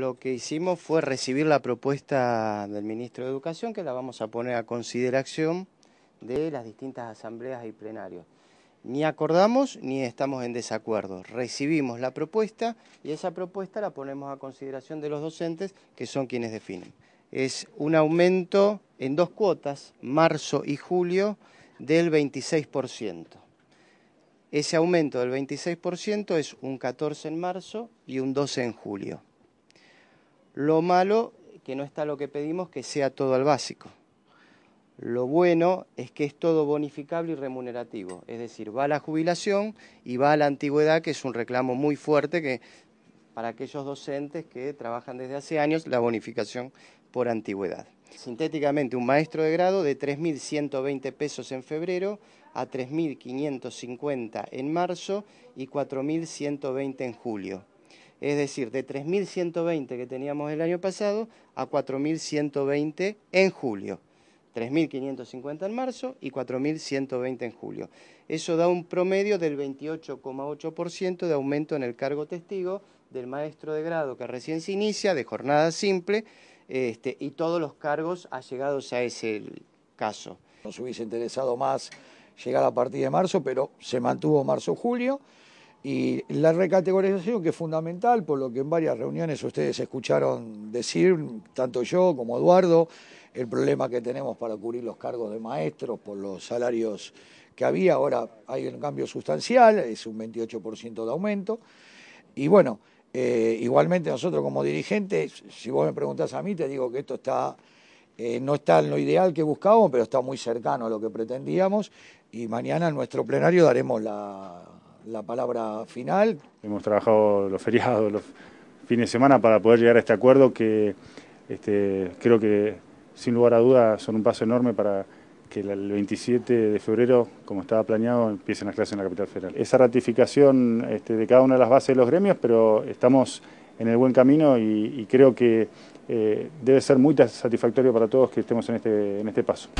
Lo que hicimos fue recibir la propuesta del ministro de Educación, que la vamos a poner a consideración de las distintas asambleas y plenarios. Ni acordamos ni estamos en desacuerdo. Recibimos la propuesta y esa propuesta la ponemos a consideración de los docentes, que son quienes definen. Es un aumento en dos cuotas, marzo y julio, del 26%. Ese aumento del 26% es un 14 en marzo y un 12 en julio. Lo malo, que no está lo que pedimos, que sea todo al básico. Lo bueno es que es todo bonificable y remunerativo, es decir, va a la jubilación y va a la antigüedad, que es un reclamo muy fuerte que para aquellos docentes que trabajan desde hace años la bonificación por antigüedad. Sintéticamente, un maestro de grado de 3.120 pesos en febrero a 3.550 en marzo y 4.120 en julio es decir, de 3.120 que teníamos el año pasado a 4.120 en julio. 3.550 en marzo y 4.120 en julio. Eso da un promedio del 28,8% de aumento en el cargo testigo del maestro de grado que recién se inicia, de jornada simple, este, y todos los cargos allegados a ese caso. Nos hubiese interesado más llegar a partir de marzo, pero se mantuvo marzo-julio. Y la recategorización que es fundamental, por lo que en varias reuniones ustedes escucharon decir, tanto yo como Eduardo, el problema que tenemos para cubrir los cargos de maestros por los salarios que había, ahora hay un cambio sustancial, es un 28% de aumento. Y bueno, eh, igualmente nosotros como dirigentes, si vos me preguntás a mí, te digo que esto está, eh, no está en lo ideal que buscábamos, pero está muy cercano a lo que pretendíamos y mañana en nuestro plenario daremos la, la palabra final. Hemos trabajado los feriados, los fines de semana para poder llegar a este acuerdo que este, creo que sin lugar a dudas son un paso enorme para que el 27 de febrero, como estaba planeado, empiecen las clases en la capital federal. Esa ratificación este, de cada una de las bases de los gremios, pero estamos en el buen camino y, creo que eh, debe ser muy satisfactorio para todos que estemos en este, en este paso.